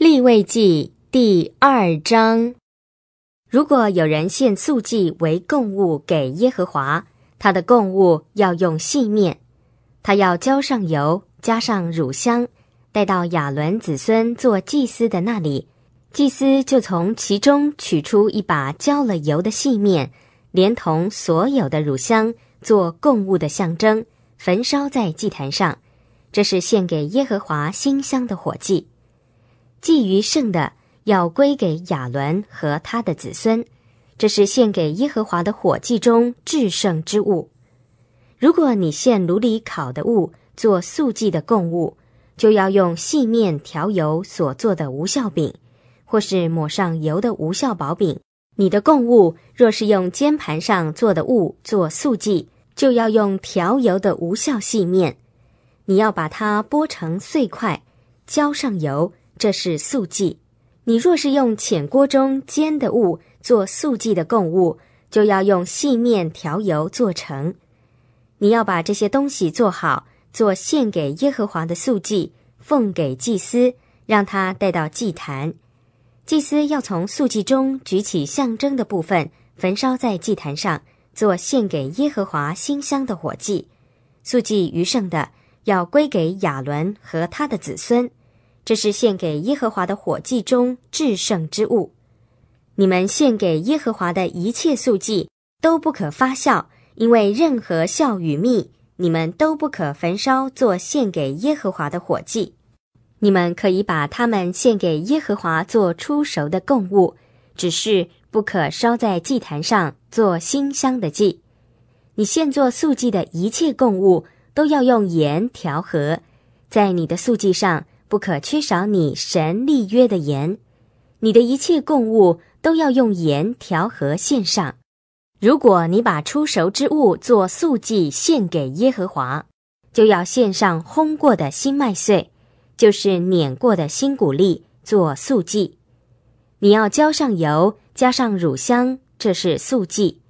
立位记第二章：如果有人献素祭为供物给耶和华，他的供物要用细面，他要浇上油，加上乳香，带到亚伦子孙做祭司的那里，祭司就从其中取出一把浇了油的细面，连同所有的乳香，做供物的象征，焚烧在祭坛上。这是献给耶和华馨香的火祭。祭余剩的要归给亚伦和他的子孙，这是献给耶和华的火祭中至圣之物。如果你献炉里烤的物做素祭的供物，就要用细面调油所做的无效饼，或是抹上油的无效薄饼。你的供物若是用煎盘上做的物做素祭，就要用调油的无效细面，你要把它剥成碎块，浇上油。这是素祭，你若是用浅锅中煎的物做素祭的供物，就要用细面调油做成。你要把这些东西做好，做献给耶和华的素祭，奉给祭司，让他带到祭坛。祭司要从素祭中举起象征的部分，焚烧在祭坛上，做献给耶和华馨香的火祭。素祭余剩的要归给亚伦和他的子孙。这是献给耶和华的火祭中至圣之物。你们献给耶和华的一切素祭都不可发酵，因为任何酵与蜜，你们都不可焚烧做献给耶和华的火祭。你们可以把它们献给耶和华做出熟的供物，只是不可烧在祭坛上做馨香的祭。你现做素祭的一切供物都要用盐调和，在你的素祭上。不可缺少你神立约的盐，你的一切供物都要用盐调和献上。如果你把出熟之物做素祭献给耶和华，就要献上烘过的新麦穗，就是碾过的新谷粒做素祭。你要浇上油，加上乳香，这是素祭。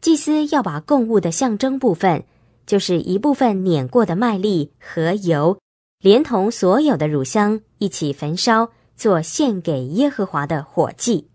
祭司要把供物的象征部分，就是一部分碾过的麦粒和油。连同所有的乳香一起焚烧，做献给耶和华的火祭。